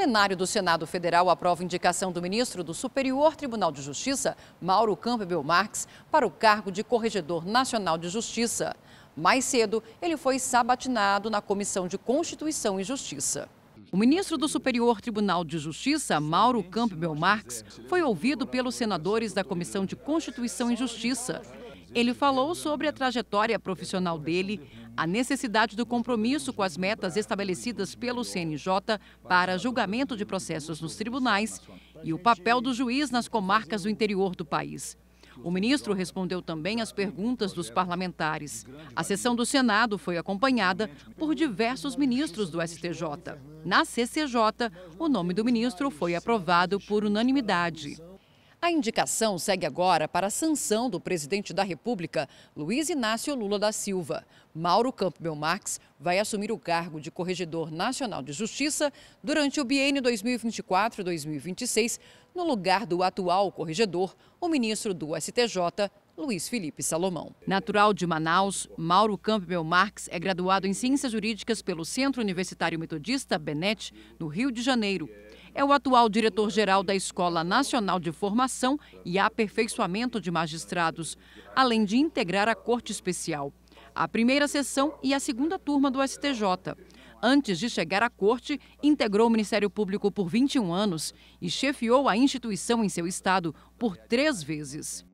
Plenário do Senado Federal aprova indicação do ministro do Superior Tribunal de Justiça, Mauro Campbell Marx para o cargo de Corregedor Nacional de Justiça. Mais cedo, ele foi sabatinado na Comissão de Constituição e Justiça. O ministro do Superior Tribunal de Justiça, Mauro Campbell Marx foi ouvido pelos senadores da Comissão de Constituição e Justiça. Ele falou sobre a trajetória profissional dele, a necessidade do compromisso com as metas estabelecidas pelo CNJ para julgamento de processos nos tribunais e o papel do juiz nas comarcas do interior do país. O ministro respondeu também às perguntas dos parlamentares. A sessão do Senado foi acompanhada por diversos ministros do STJ. Na CCJ, o nome do ministro foi aprovado por unanimidade. A indicação segue agora para a sanção do presidente da República, Luiz Inácio Lula da Silva. Mauro Campbell Marx vai assumir o cargo de Corregedor Nacional de Justiça durante o biênio 2024-2026, no lugar do atual corregedor, o ministro do STJ, Luiz Felipe Salomão. Natural de Manaus, Mauro Campbell Marx é graduado em Ciências Jurídicas pelo Centro Universitário Metodista Benete, no Rio de Janeiro é o atual diretor-geral da Escola Nacional de Formação e Aperfeiçoamento de Magistrados, além de integrar a Corte Especial, a primeira sessão e a segunda turma do STJ. Antes de chegar à corte, integrou o Ministério Público por 21 anos e chefiou a instituição em seu estado por três vezes.